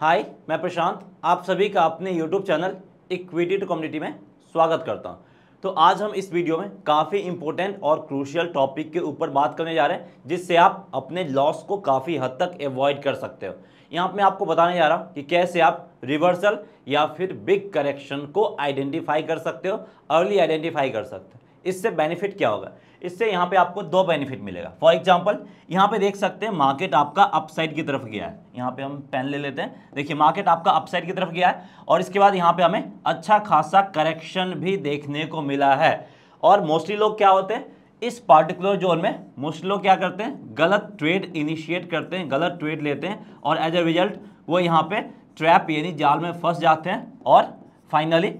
हाय मैं प्रशांत आप सभी का अपने YouTube channel equity to community में स्वागत करता हूं तो आज हम इस वीडियो में काफ़ी इंपॉर्टेंट और क्रूशियल टॉपिक के ऊपर बात करने जा रहे हैं जिससे आप अपने लॉस को काफ़ी हद तक एवॉइड कर सकते हो यहाँ मैं आपको बताने जा रहा हूँ कि कैसे आप रिवर्सल या फिर बिग करेक्शन को आइडेंटिफाई कर सकते हो अर्ली आइडेंटिफाई कर सकते हो इससे बेनिफिट क्या होगा इससे यहाँ पे आपको दो बेनिफिट मिलेगा फॉर एग्जाम्पल यहाँ पे देख सकते हैं मार्केट आपका अपसाइड की तरफ गया है यहाँ पे हम पेन ले लेते हैं देखिए मार्केट आपका अपसाइड की तरफ गया है और इसके बाद यहाँ पे हमें अच्छा खासा करेक्शन भी देखने को मिला है और मोस्टली लोग क्या होते हैं इस पार्टिकुलर जोन में मोस्टली लोग क्या करते हैं गलत ट्रेड इनिशिएट करते हैं गलत ट्रेड लेते हैं और एज ए रिजल्ट वो यहाँ पे ट्रैप यानी जाल में फंस जाते हैं और फाइनली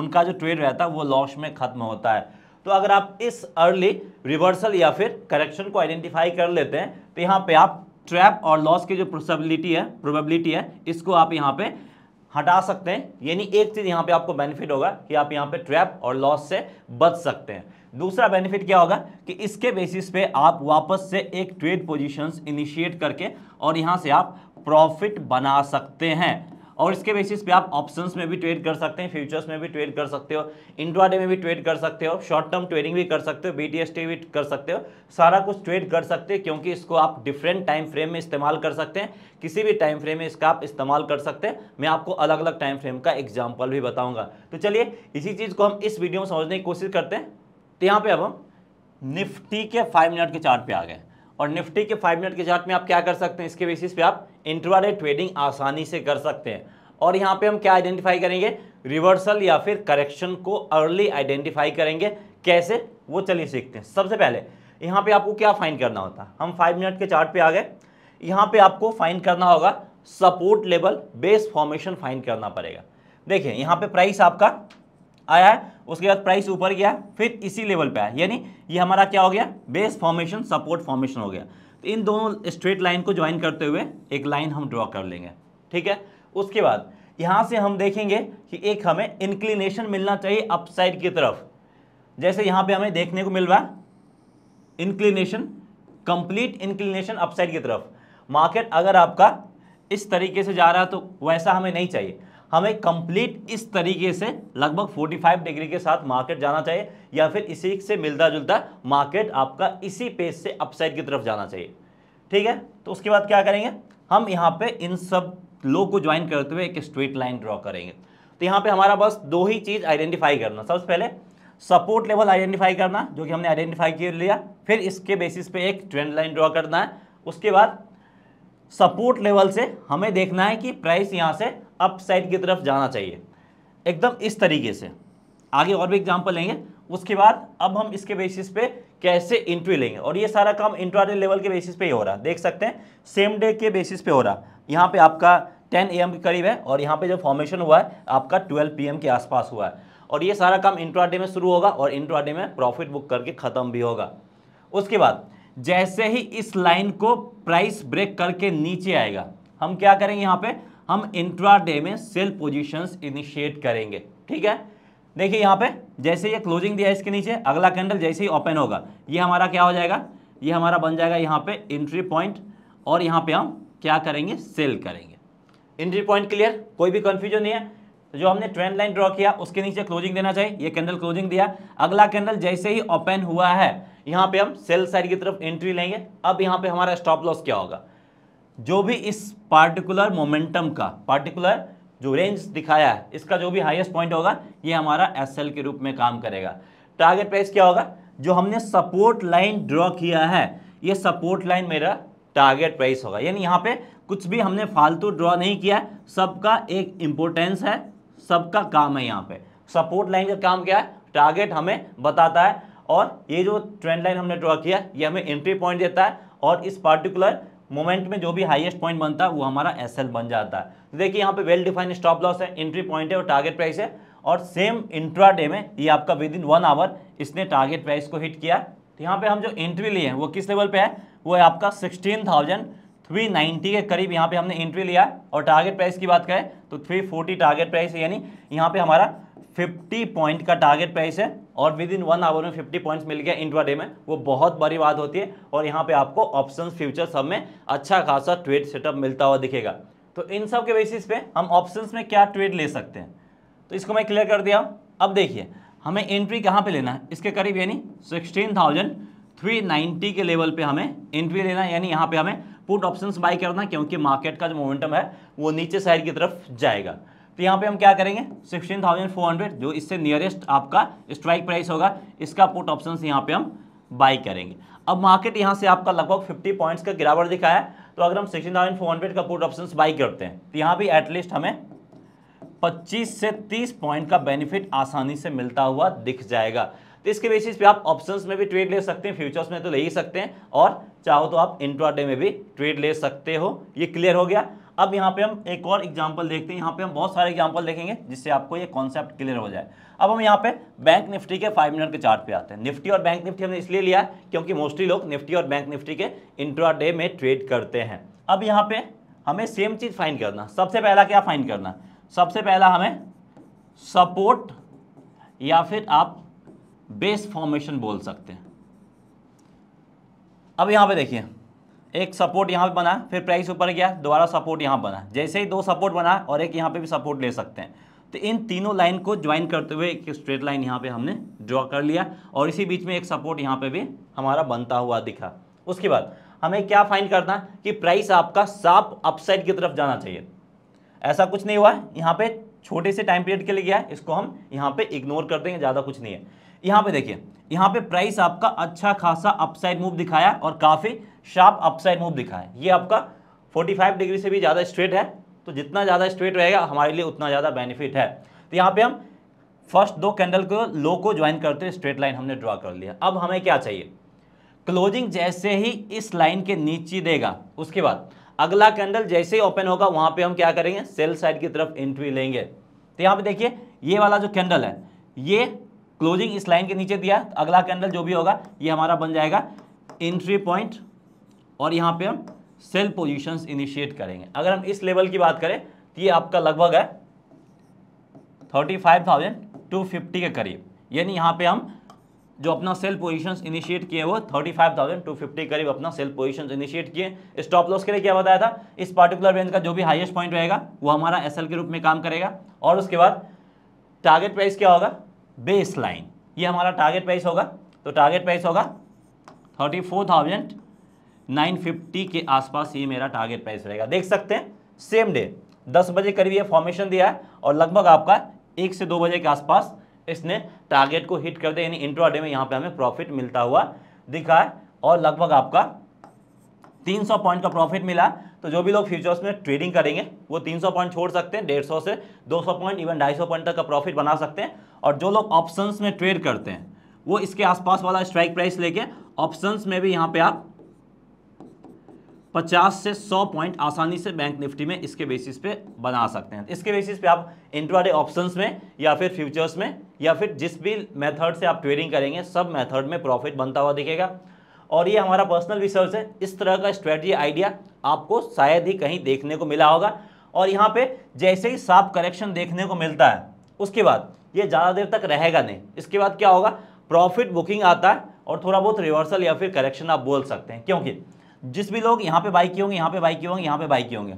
उनका जो ट्रेड रहता है वो लॉस में ख़त्म होता है तो अगर आप इस अर्ली रिवर्सल या फिर करेक्शन को आइडेंटिफाई कर लेते हैं तो यहाँ पे आप ट्रैप और लॉस की जो प्रोसेबिलिटी है प्रोबेबिलिटी है इसको आप यहाँ पे हटा सकते हैं यानी एक चीज़ यहाँ पे आपको बेनिफिट होगा कि आप यहाँ पे ट्रैप और लॉस से बच सकते हैं दूसरा बेनिफिट क्या होगा कि इसके बेसिस पे आप वापस से एक ट्रेड पोजीशंस इनिशिएट करके और यहाँ से आप प्रॉफिट बना सकते हैं और इसके बेसिस पे आप ऑप्शंस में भी ट्रेड कर सकते हैं फ्यूचर्स में भी ट्रेड कर सकते हो इंट्राडे में भी ट्रेड कर सकते हो शॉर्ट टर्म ट्रेडिंग भी कर सकते हो बीटीएसटी भी कर सकते हो सारा कुछ ट्रेड कर सकते हैं क्योंकि इसको आप डिफरेंट टाइम फ्रेम में इस्तेमाल कर सकते हैं किसी भी टाइम फ्रेम में इसका आप इस्तेमाल कर सकते हैं मैं आपको अलग अलग टाइम फ्रेम का एग्जाम्पल भी बताऊँगा तो चलिए इसी चीज़ को हम इस वीडियो में समझने की कोशिश करते हैं तो यहाँ पर अब हम निफ्टी के फाइव मिनट के चार्ट पे आ गए और निफ्टी के फाइव मिनट के चार्ट में आप क्या कर सकते हैं इसके बेसिस पे आप इंट्राडे ट्रेडिंग आसानी से कर सकते हैं और यहाँ पे हम क्या आइडेंटिफाई करेंगे रिवर्सल या फिर करेक्शन को अर्ली आइडेंटिफाई करेंगे कैसे वो चलिए सीखते हैं सबसे पहले यहाँ पे आपको क्या फाइन करना होता है हम फाइव मिनट के चार्ट पे आ गए यहाँ पे आपको फाइन करना होगा support level base formation fine करना पड़ेगा देखिए यहाँ पे प्राइस आपका आया है उसके बाद प्राइस ऊपर गया फिर इसी लेवल पे आया यानी ये हमारा क्या हो गया बेस फॉर्मेशन सपोर्ट फॉर्मेशन हो गया तो इन दोनों स्ट्रेट लाइन को ज्वाइन करते हुए एक लाइन हम ड्रॉ कर लेंगे ठीक है उसके बाद यहाँ से हम देखेंगे कि एक हमें इंक्लिनेशन मिलना चाहिए अपसाइड की तरफ जैसे यहाँ पर हमें देखने को मिल रहा है इंक्लिनेशन कंप्लीट इंक्लिनेशन अपसाइड की तरफ मार्केट अगर आपका इस तरीके से जा रहा है तो वैसा हमें नहीं चाहिए हमें कंप्लीट इस तरीके से लगभग 45 डिग्री के साथ मार्केट जाना चाहिए या फिर इसी से मिलता जुलता मार्केट आपका इसी पेज से अपसाइड की तरफ जाना चाहिए ठीक है तो उसके बाद क्या करेंगे हम यहाँ पे इन सब लोग को ज्वाइन करते हुए एक स्ट्रेट लाइन ड्रॉ करेंगे तो यहाँ पे हमारा बस दो ही चीज़ आइडेंटिफाई करना सबसे पहले सपोर्ट लेवल आइडेंटिफाई करना जो कि हमने आइडेंटिफाई कर लिया फिर इसके बेसिस पे एक ट्रेंड लाइन ड्रॉ करना है उसके बाद सपोर्ट लेवल से हमें देखना है कि प्राइस यहाँ से अप साइड की तरफ जाना चाहिए एकदम इस तरीके से आगे और भी एग्जाम्पल लेंगे उसके बाद अब हम इसके बेसिस पे कैसे इंट्री लेंगे और ये सारा काम इंट्राडे लेवल के बेसिस पे ही हो रहा है देख सकते हैं सेम डे के बेसिस पे हो रहा है यहाँ पे आपका 10 एम के करीब है और यहाँ पे जो फॉर्मेशन हुआ है आपका 12 एम के आसपास हुआ है और ये सारा काम इंट्राडे में शुरू होगा और इंट्राडे में प्रॉफिट बुक करके ख़त्म भी होगा उसके बाद जैसे ही इस लाइन को प्राइस ब्रेक करके नीचे आएगा हम क्या करेंगे यहाँ पर हम डे में सेल पोजिशन इनिशिएट करेंगे ठीक है देखिए यहाँ पे जैसे ये क्लोजिंग दिया है इसके नीचे अगला कैंडल जैसे ही ओपन होगा ये हमारा क्या हो जाएगा ये हमारा बन जाएगा यहाँ पे एंट्री पॉइंट और यहाँ पे हम क्या करेंगे सेल करेंगे एंट्री पॉइंट क्लियर कोई भी कन्फ्यूजन नहीं है जो हमने ट्रेंड लाइन ड्रॉ किया उसके नीचे क्लोजिंग देना चाहिए ये कैंडल क्लोजिंग दिया अगला कैंडल जैसे ही ओपन हुआ है यहाँ पे हम सेल साइड की तरफ एंट्री लेंगे अब यहाँ पे हमारा स्टॉप लॉस क्या होगा जो भी इस पार्टिकुलर मोमेंटम का पार्टिकुलर जो रेंज दिखाया है इसका जो भी हाईएस्ट पॉइंट होगा ये हमारा एस के रूप में काम करेगा टारगेट प्राइस क्या होगा जो हमने सपोर्ट लाइन ड्रॉ किया है ये सपोर्ट लाइन मेरा टारगेट प्राइस होगा यानी यहाँ पे कुछ भी हमने फालतू ड्रॉ नहीं किया सबका एक इम्पोर्टेंस है सबका काम है यहाँ पे सपोर्ट लाइन का काम क्या है टारगेट हमें बताता है और ये जो ट्रेंड लाइन हमने ड्रॉ किया ये हमें एंट्री पॉइंट देता है और इस पार्टिकुलर मोमेंट में जो भी हाईएस्ट पॉइंट बनता है वो हमारा एस बन जाता है तो देखिए यहाँ पे वेल डिफाइंड स्टॉप लॉस है एंट्री पॉइंट है और टारगेट प्राइस है और सेम इंट्रा डे में ये आपका विद इन वन आवर इसने टारगेट प्राइस को हिट किया तो यहाँ पे हम जो एंट्री लिए हैं वो किस लेवल पे है वो है आपका सिक्सटीन थाउजेंड थ्री नाइन्टी के करीब यहाँ पे हमने एंट्री लिया है और टारगेट प्राइस की बात करें तो थ्री फोर्टी टारगेट प्राइस यानी यहाँ पे हमारा फिफ्टी पॉइंट का टारगेट प्राइस है और विद इन वन आवर में फिफ्टी पॉइंट्स मिल गया डे में वो बहुत बड़ी बात होती है और यहाँ पे आपको ऑप्शन फ्यूचर सब में अच्छा खासा ट्रेड सेटअप मिलता हुआ दिखेगा तो इन सब के बेसिस पे हम ऑप्शन में क्या ट्रेड ले सकते हैं तो इसको मैं क्लियर कर दिया अब देखिए हमें एंट्री कहाँ पर लेना है इसके करीब यानी सिक्सटीन थाउजेंड थ्री नाइन्टी के लेवल पे हमें एंट्री लेना है यानी यहाँ पे हमें पुट ऑप्शंस बाई करना क्योंकि मार्केट का जो मोमेंटम है वो नीचे साइड की तरफ जाएगा तो यहाँ पे हम क्या करेंगे 16,400 जो इससे नियरेस्ट आपका स्ट्राइक प्राइस होगा इसका पुट ऑप्शन यहाँ पे हम बाई करेंगे अब मार्केट यहाँ से आपका लगभग 50 पॉइंट्स का गिरावट दिखाया है तो अगर हम 16,400 का पुट ऑप्शन बाई करते हैं तो यहाँ भी एटलीस्ट हमें 25 से 30 पॉइंट का बेनिफिट आसानी से मिलता हुआ दिख जाएगा तो इसके बेसिस पे आप ऑप्शंस में भी ट्रेड ले सकते हैं फ्यूचर्स में तो ले ही सकते हैं और चाहो तो आप इंट्राडे में भी ट्रेड ले सकते हो ये क्लियर हो गया अब यहाँ पे हम एक और एग्जाम्पल देखते हैं यहाँ पे हम बहुत सारे एग्जाम्पल देखेंगे जिससे आपको ये कॉन्सेप्ट क्लियर हो जाए अब हम यहाँ पे बैंक निफ्टी के फाइव मिनट के चार्ट पे आते हैं निफ्टी और बैंक निफ्टी हमने इसलिए लिया है क्योंकि मोस्टली लोग निफ्टी और बैंक निफ्टी के इंट्रा में ट्रेड करते हैं अब यहाँ पे हमें सेम चीज़ फाइन करना सबसे पहला क्या फाइन करना सबसे पहला हमें सपोर्ट या फिर आप बेस फॉर्मेशन बोल सकते हैं अब यहाँ पे देखिए एक सपोर्ट यहाँ पे बना फिर प्राइस ऊपर गया दोबारा सपोर्ट यहाँ बना जैसे ही दो सपोर्ट बना और एक यहाँ पे भी सपोर्ट ले सकते हैं तो इन तीनों लाइन को ज्वाइन करते हुए एक स्ट्रेट लाइन यहाँ पे हमने ड्रॉ कर लिया और इसी बीच में एक सपोर्ट यहाँ पे भी हमारा बनता हुआ दिखा उसके बाद हमें क्या फाइन करना कि प्राइस आपका साफ अपसाइड की तरफ जाना चाहिए ऐसा कुछ नहीं हुआ यहाँ पे छोटे से टाइम पीरियड के लिए गया है इसको हम यहाँ पे इग्नोर कर देंगे ज़्यादा कुछ नहीं है यहाँ पे देखिए यहाँ पे प्राइस आपका अच्छा खासा अपसाइड मूव दिखाया और काफ़ी शार्प अपसाइड मूव दिखा है ये आपका 45 डिग्री से भी ज़्यादा स्ट्रेट है तो जितना ज़्यादा स्ट्रेट रहेगा हमारे लिए उतना ज़्यादा बेनिफिट है तो यहाँ पे हम फर्स्ट दो कैंडल को लो को ज्वाइन करते हुए स्ट्रेट लाइन हमने ड्रॉ कर लिया अब हमें क्या चाहिए क्लोजिंग जैसे ही इस लाइन के नीचे देगा उसके बाद अगला कैंडल जैसे ही ओपन होगा वहाँ पे हम क्या करेंगे सेल साइड की तरफ एंट्री लेंगे तो यहाँ पे देखिए ये वाला जो कैंडल है ये क्लोजिंग इस लाइन के नीचे दिया तो अगला कैंडल जो भी होगा ये हमारा बन जाएगा एंट्री पॉइंट और यहाँ पे हम सेल पोजीशंस इनिशिएट करेंगे अगर हम इस लेवल की बात करें तो ये आपका लगभग है thirty five thousand two fifty के करीब यानी यहाँ पे हम जो अपना सेल पोजीशंस इनिशिएट किए वो thirty five thousand two fifty के करीब अपना सेल पोजीशंस इनिशिएट किए स्टॉप लॉस के लिए क्या बताया था इस पार्टिकुलर रेंज का जो भी हाइएस्ट पॉइंट रहेगा वो हमारा एस के रूप में काम करेगा और उसके बाद टारगेट प्राइस क्या होगा बेस लाइन ये हमारा टारगेट प्राइस होगा तो टारगेट प्राइस होगा थर्टी फोर थाउजेंड 950 के आसपास ये मेरा टारगेट प्राइस रहेगा देख सकते हैं सेम डे 10 बजे करीब ये फॉर्मेशन दिया है और लगभग आपका एक से दो बजे के आसपास इसने टारगेट को हिट कर दिया यानी डे में यहाँ पे हमें प्रॉफिट मिलता हुआ दिखा है और लगभग आपका 300 पॉइंट का प्रॉफिट मिला तो जो भी लोग फ्यूचर्स में ट्रेडिंग करेंगे वो 300 पॉइंट छोड़ सकते हैं 150 से 200 पॉइंट इवन 250 पॉइंट तक का प्रॉफिट बना सकते हैं और जो लोग ऑप्शंस में ट्रेड करते हैं वो इसके आसपास वाला स्ट्राइक प्राइस लेके ऑप्शंस में भी यहाँ पे आप 50 से 100 पॉइंट आसानी से बैंक निफ्टी में इसके बेसिस पे बना सकते हैं इसके बेसिस पे आप इंट्राडे ऑप्शंस में या फिर फ्यूचर्स में या फिर जिस भी मेथड से आप ट्रेडिंग करेंगे सब मेथड में प्रॉफिट बनता हुआ दिखेगा और ये हमारा पर्सनल रिसर्च है इस तरह का स्ट्रेटजी आइडिया आपको शायद ही कहीं देखने को मिला होगा और यहाँ पर जैसे ही साफ करेक्शन देखने को मिलता है उसके बाद ये ज़्यादा देर तक रहेगा नहीं इसके बाद क्या होगा प्रॉफिट बुकिंग आता है और थोड़ा बहुत रिवर्सल या फिर करेक्शन आप बोल सकते हैं क्योंकि जिस भी लोग यहाँ पे बाई किए होंगे यहाँ पे बाई किए होंगे यहाँ पे बाई किए होंगे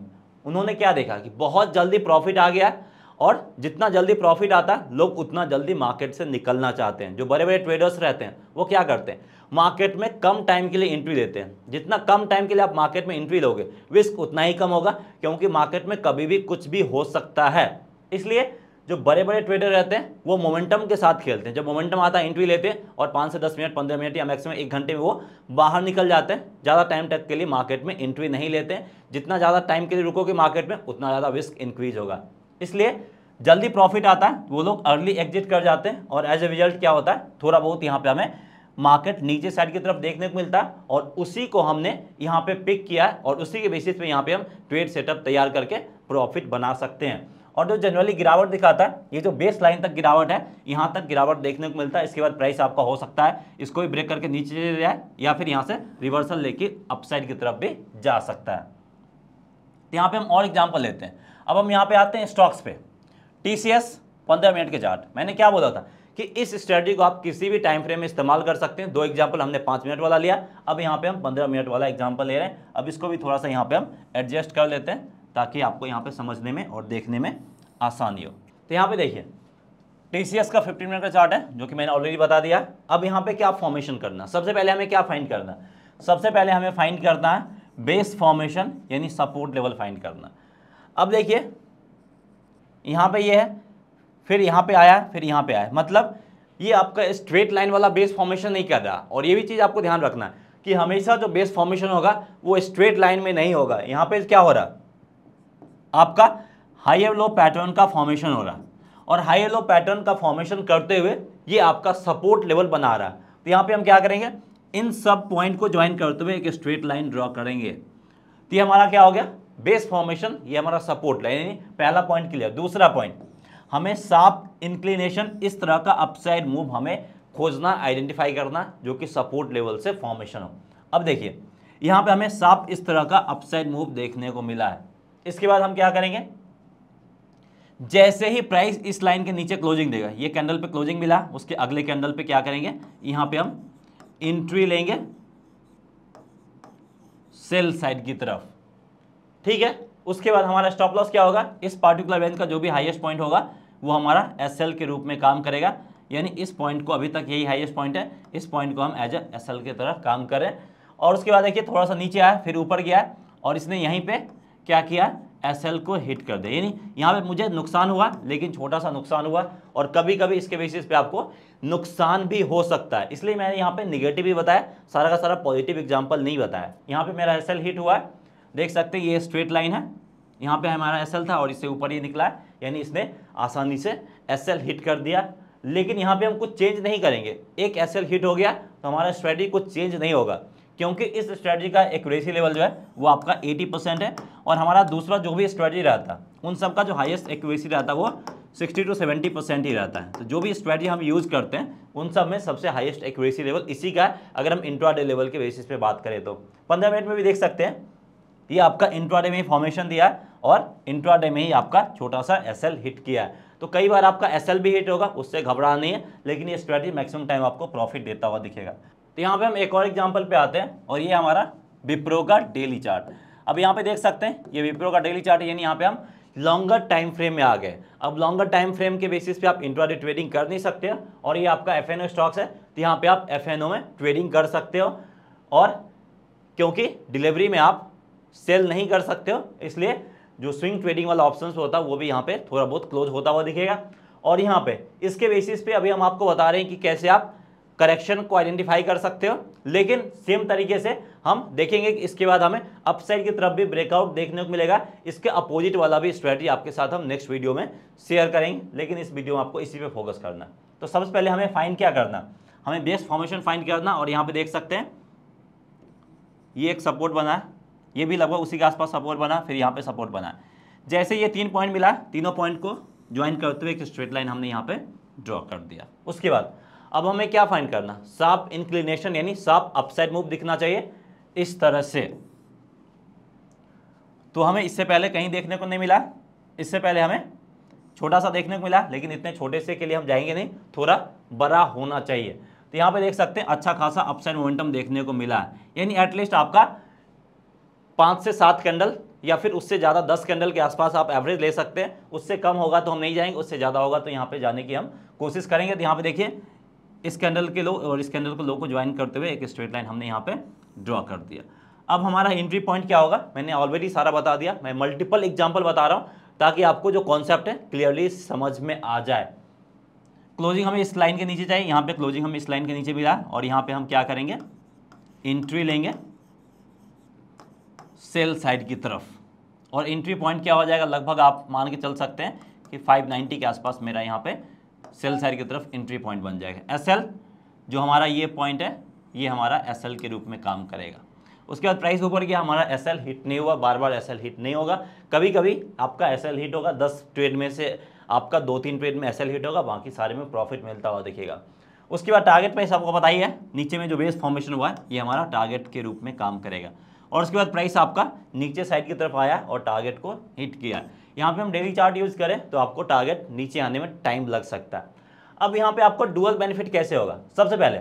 उन्होंने क्या देखा कि बहुत जल्दी प्रॉफिट आ गया और जितना जल्दी प्रॉफिट आता है लोग उतना जल्दी मार्केट से निकलना चाहते हैं जो बड़े बड़े ट्रेडर्स रहते हैं वो क्या करते हैं मार्केट में कम टाइम के लिए एंट्री देते हैं जितना कम टाइम के लिए आप मार्केट में एंट्री लोगे रिस्क उतना ही कम होगा क्योंकि मार्केट में कभी भी कुछ भी हो सकता है इसलिए जो बड़े बड़े ट्रेडर रहते हैं वो मोमेंटम के साथ खेलते हैं जब मोमेंटम आता है एंट्री लेते हैं और पाँच से दस मिनट पंद्रह मिनट या मैक्सिमम एक घंटे में वो बाहर निकल जाते हैं ज़्यादा टाइम तक के लिए मार्केट में एंट्री नहीं लेते जितना ज़्यादा टाइम के लिए रुकोगे मार्केट में उतना ज़्यादा रिस्क इंक्रीज होगा इसलिए जल्दी प्रॉफिट आता है वो लोग अर्ली एग्जिट कर जाते हैं और एज ए रिजल्ट क्या होता है थोड़ा बहुत यहाँ पर हमें मार्केट नीचे साइड की तरफ देखने को मिलता है और उसी को हमने यहाँ पे पिक किया है और उसी के बेसिस पे यहाँ पे हम ट्रेड सेटअप तैयार करके प्रॉफिट बना सकते हैं और जो जनरली गिरावट दिखाता है ये जो बेस लाइन तक गिरावट है यहाँ तक गिरावट देखने को मिलता है इसके बाद प्राइस आपका हो सकता है इसको भी ब्रेक करके नीचे ले जाए या फिर यहाँ से रिवर्सल लेके अपसाइड की तरफ भी जा सकता है तो यहाँ पर हम और एग्जाम्पल लेते हैं अब हम यहाँ पर आते हैं स्टॉक्स पे टी सी मिनट के चार्ट मैंने क्या बोला था कि इस स्ट्रेटजी को आप किसी भी टाइम फ्रेम में इस्तेमाल कर सकते हैं दो एग्जाम्पल हमने पाँच मिनट वाला लिया अब यहाँ पे हम पंद्रह मिनट वाला एग्जाम्पल ले रहे हैं अब इसको भी थोड़ा सा यहाँ पे हम एडजस्ट कर लेते हैं ताकि आपको यहाँ पे समझने में और देखने में आसानी हो तो यहाँ पे देखिए टीसीएस का 15 मिनट का चार्ट है जो कि मैंने ऑलरेडी बता दिया अब यहाँ पे क्या फॉर्मेशन करना सबसे पहले हमें क्या फाइंड करना सबसे पहले हमें फाइंड करना है बेस फॉर्मेशन यानी सपोर्ट लेवल फाइंड करना अब देखिए यहाँ पे ये यह है फिर यहाँ पे आया फिर यहाँ पे आया मतलब ये आपका स्ट्रेट लाइन वाला बेस फॉर्मेशन नहीं कर रहा और ये भी चीज़ आपको ध्यान रखना है कि हमेशा जो बेस फॉर्मेशन होगा वो स्ट्रेट लाइन में नहीं होगा यहाँ पे क्या हो रहा आपका हाई एंड लो पैटर्न का फॉर्मेशन हो रहा है और हाई एंड लो पैटर्न का फॉर्मेशन करते हुए ये आपका सपोर्ट लेवल बना रहा है तो यहाँ पे हम क्या करेंगे इन सब पॉइंट को ज्वाइन करते हुए एक स्ट्रेट लाइन ड्रॉ करेंगे तो ये हमारा क्या हो गया बेस फॉर्मेशन ये हमारा सपोर्ट लाइन यानी पहला पॉइंट क्लियर दूसरा पॉइंट हमें साफ इंक्लिनेशन इस तरह का अपसाइड मूव हमें खोजना आइडेंटिफाई करना जो कि सपोर्ट लेवल से फॉर्मेशन हो अब देखिए यहाँ पे हमें साफ इस तरह का अपसाइड मूव देखने को मिला है इसके बाद हम क्या करेंगे जैसे ही प्राइस इस लाइन के नीचे क्लोजिंग देगा ये कैंडल पे क्लोजिंग मिला उसके अगले कैंडल पे क्या करेंगे यहां पे हम इंट्री लेंगे सेल साइड की तरफ ठीक है उसके बाद हमारा स्टॉप लॉस क्या होगा इस पार्टिकुलर रेंज का जो भी हाइएस्ट पॉइंट होगा वो हमारा एस के रूप में काम करेगा यानी इस पॉइंट को अभी तक यही हाइएस्ट पॉइंट है इस पॉइंट को हम एज एस एल की तरफ काम करें और उसके बाद देखिए थोड़ा सा नीचे आया फिर ऊपर गया और इसने यहीं पर क्या किया एस एल को हिट कर दे यानी यहाँ पे मुझे नुकसान हुआ लेकिन छोटा सा नुकसान हुआ और कभी कभी इसके बेसिस पे आपको नुकसान भी हो सकता है इसलिए मैंने यहाँ पे निगेटिव भी बताया सारा का सारा पॉजिटिव एग्जाम्पल नहीं बताया यहाँ पे मेरा एस एल हिट हुआ है देख सकते हैं ये स्ट्रेट लाइन है यहाँ पे हमारा एस एल था और इससे ऊपर ही निकला है यानी इसने आसानी से एस एल हिट कर दिया लेकिन यहाँ पर हम कुछ चेंज नहीं करेंगे एक एस एल हिट हो गया तो हमारा स्ट्रेटी कुछ चेंज नहीं होगा क्योंकि इस स्ट्रेटजी का एक्यूरेसी लेवल जो है वो आपका 80 परसेंट है और हमारा दूसरा जो भी स्ट्रेटजी रहता है उन सब का जो हाईएस्ट एक्यूरेसी रहता है वो 60 टू 70 परसेंट ही रहता है तो जो भी स्ट्रेटजी हम यूज़ करते हैं उन सब में सबसे हाईएस्ट एक्यूरेसी लेवल इसी का है अगर हम इंट्राडे लेवल के बेसिस पे बात करें तो पंद्रह मिनट में भी देख सकते हैं ये आपका इंट्राडे में ही फॉर्मेशन दिया है और इंट्राडे में ही आपका छोटा सा एस हिट किया है तो कई बार आपका एस भी हिट होगा उससे घबरा नहीं है लेकिन ये स्ट्रेटजी मैक्सिमम टाइम आपको प्रॉफिट देता हुआ दिखेगा तो यहाँ पे हम एक और एग्जाम्पल पे आते हैं और ये हमारा विप्रो का डेली चार्ट अब यहाँ पे देख सकते हैं ये विप्रो का डेली चार्ट यानी यहाँ पे हम लॉन्गर टाइम फ्रेम में आ गए अब लॉन्गर टाइम फ्रेम के बेसिस पे आप इंट्रा ट्रेडिंग कर नहीं सकते हो और ये आपका एफ स्टॉक्स है तो यहाँ पे आप एफ में ट्रेडिंग कर सकते हो और क्योंकि डिलीवरी में आप सेल नहीं कर सकते हो इसलिए जो स्विंग ट्रेडिंग वाला ऑप्शन होता है वो भी यहाँ पे थोड़ा बहुत क्लोज होता हुआ दिखेगा और यहाँ पे इसके बेसिस पे अभी हम आपको बता रहे हैं कि कैसे आप करेक्शन को आइडेंटिफाई कर सकते हो लेकिन सेम तरीके से हम देखेंगे कि इसके बाद हमें अपसाइड की तरफ भी ब्रेकआउट देखने को मिलेगा इसके अपोजिट वाला भी स्ट्रेटी आपके साथ हम नेक्स्ट वीडियो में शेयर करेंगे लेकिन इस वीडियो में आपको इसी पे फोकस करना तो सबसे पहले हमें फाइन क्या करना हमें बेस्ट फॉर्मेशन फाइन करना और यहाँ पर देख सकते हैं ये एक सपोर्ट बना ये भी लगभग उसी के आसपास सपोर्ट बना फिर यहाँ पे सपोर्ट बना जैसे ये तीन पॉइंट मिला तीनों पॉइंट को ज्वाइन करते हुए एक स्ट्रेट लाइन हमने यहाँ पे ड्रॉ कर दिया उसके बाद अब हमें क्या फाइंड करना साफ इंक्लिनेशन यानी साफ अपसाइड मूव दिखना चाहिए इस तरह से तो हमें इससे पहले कहीं देखने को नहीं मिला इससे पहले हमें छोटा सा देखने को मिला लेकिन इतने छोटे से के लिए हम जाएंगे नहीं थोड़ा बड़ा होना चाहिए तो यहाँ पे देख सकते हैं अच्छा खासा अपसाइड मोमेंटम देखने को मिला यानी एटलीस्ट आपका पाँच से सात कैंडल या फिर उससे ज़्यादा दस कैंडल के आसपास आप एवरेज ले सकते हैं उससे कम होगा तो हम नहीं जाएंगे उससे ज़्यादा होगा तो यहाँ पे जाने की हम कोशिश करेंगे तो यहाँ पे देखिए इस कैंडल के लो और इस कैंडल को लो को ज्वाइन करते हुए एक स्ट्रेट लाइन हमने यहाँ पे ड्रॉ कर दिया अब हमारा एंट्री पॉइंट क्या होगा मैंने ऑलरेडी सारा बता दिया मैं मल्टीपल एग्जाम्पल बता रहा हूँ ताकि आपको जो कॉन्सेप्ट है क्लियरली समझ में आ जाए क्लोजिंग हमें इस लाइन के नीचे चाहिए यहाँ पे क्लोजिंग हमें इस लाइन के नीचे मिला और यहाँ पे हम क्या करेंगे एंट्री लेंगे सेल साइड की तरफ और एंट्री पॉइंट क्या हो जाएगा लगभग आप मान के चल सकते हैं कि 590 के आसपास मेरा यहाँ पे सेल साइड की तरफ एंट्री पॉइंट बन जाएगा एसएल जो हमारा ये पॉइंट है ये हमारा एसएल के रूप में काम करेगा उसके बाद प्राइस ऊपर गया हमारा एस एल हिट नहीं हुआ बार बार एस एल हिट नहीं होगा कभी कभी आपका एस एल हिट होगा दस ट्रेड में से आपका दो तीन ट्रेड में एस एल हिट होगा बाकी सारे में प्रॉफिट मिलता हुआ दिखेगा उसके बाद टारगेट प्राइस आपको पता ही है नीचे में जो बेस फॉर्मेशन हुआ है ये हमारा टारगेट के रूप में काम करेगा और उसके बाद प्राइस आपका नीचे साइड की तरफ आया और टारगेट को हिट किया यहाँ पे हम डेली चार्ट यूज़ करें तो आपको टारगेट नीचे आने में टाइम लग सकता है अब यहाँ पे आपको डुअल बेनिफिट कैसे होगा सबसे पहले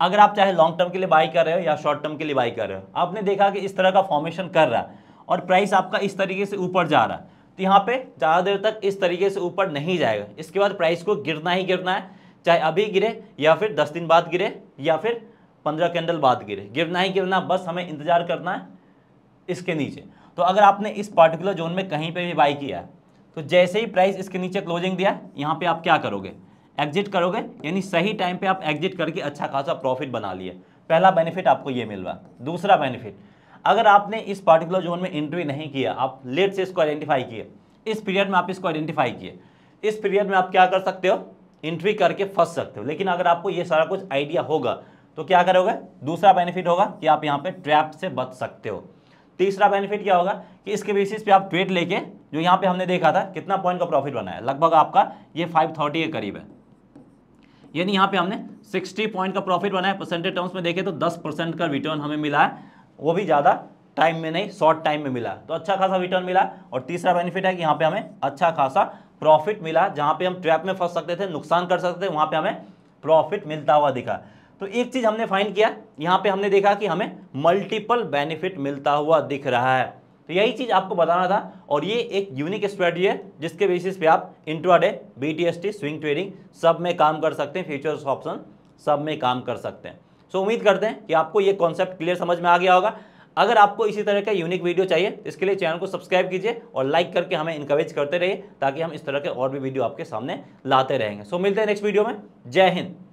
अगर आप चाहे लॉन्ग टर्म के लिए बाई कर रहे हो या शॉर्ट टर्म के लिए बाई कर रहे हो आपने देखा कि इस तरह का फॉर्मेशन कर रहा है और प्राइस आपका इस तरीके से ऊपर जा रहा है तो यहाँ पे ज़्यादा देर तक इस तरीके से ऊपर नहीं जाएगा इसके बाद प्राइस को गिरना ही गिरना है चाहे अभी गिरे या फिर दस दिन बाद गिरे या फिर पंद्रह कैंडल बाद गिरे गिरना ही गिरना बस हमें इंतज़ार करना है इसके नीचे तो अगर आपने इस पर्टिकुलर जोन में कहीं पे भी बाई किया तो जैसे ही प्राइस इसके नीचे क्लोजिंग दिया यहाँ पे आप क्या करोगे एग्जिट करोगे यानी सही टाइम पे आप एग्जिट करके अच्छा खासा प्रॉफिट बना लिए पहला बेनिफिट आपको ये मिल रहा दूसरा बेनिफिट अगर आपने इस पर्टिकुलर जोन में एंट्री नहीं किया आप लेट से इसको आइडेंटिफाई किए इस पीरियड में आप इसको आइडेंटिफाई किए इस पीरियड में आप क्या कर सकते हो एंट्री करके फंस सकते हो लेकिन अगर आपको ये सारा कुछ आइडिया होगा तो क्या करोगे दूसरा बेनिफिट होगा कि आप यहाँ पे ट्रैप से बच सकते हो तीसरा बेनिफिट क्या होगा कि इसके बेसिस पे आप ट्रेड लेके जो यहाँ पे हमने देखा था कितना पॉइंट का प्रॉफिट बनाया लगभग आपका ये 530 के करीब है यानी यहाँ पे हमने 60 पॉइंट का प्रॉफिट बनाया परसेंटेज टर्म्स में देखे तो 10 परसेंट का रिटर्न हमें मिला है वो भी ज़्यादा टाइम में नहीं शॉर्ट टाइम में मिला तो अच्छा खासा रिटर्न मिला और तीसरा बेनिफिट है कि यहाँ पे हमें अच्छा खासा प्रॉफिट मिला जहाँ पर हम ट्रैप में फंस सकते थे नुकसान कर सकते थे वहाँ पर हमें प्रॉफिट मिलता हुआ दिखा तो एक चीज़ हमने फाइन किया यहाँ पे हमने देखा कि हमें मल्टीपल बेनिफिट मिलता हुआ दिख रहा है तो यही चीज़ आपको बताना था और ये एक यूनिक स्ट्रेटजी है जिसके बेसिस पे आप इंट्राडे बीटीएसटी स्विंग ट्रेडिंग सब में काम कर सकते हैं फ्यूचर्स ऑप्शन सब में काम कर सकते हैं सो so, उम्मीद करते हैं कि आपको ये कॉन्सेप्ट क्लियर समझ में आ गया होगा अगर आपको इसी तरह का यूनिक वीडियो चाहिए इसके लिए चैनल को सब्सक्राइब कीजिए और लाइक करके हमें इंकरेज करते रहिए ताकि हम इस तरह के और भी वीडियो आपके सामने लाते रहेंगे सो so, मिलते हैं नेक्स्ट वीडियो में जय हिंद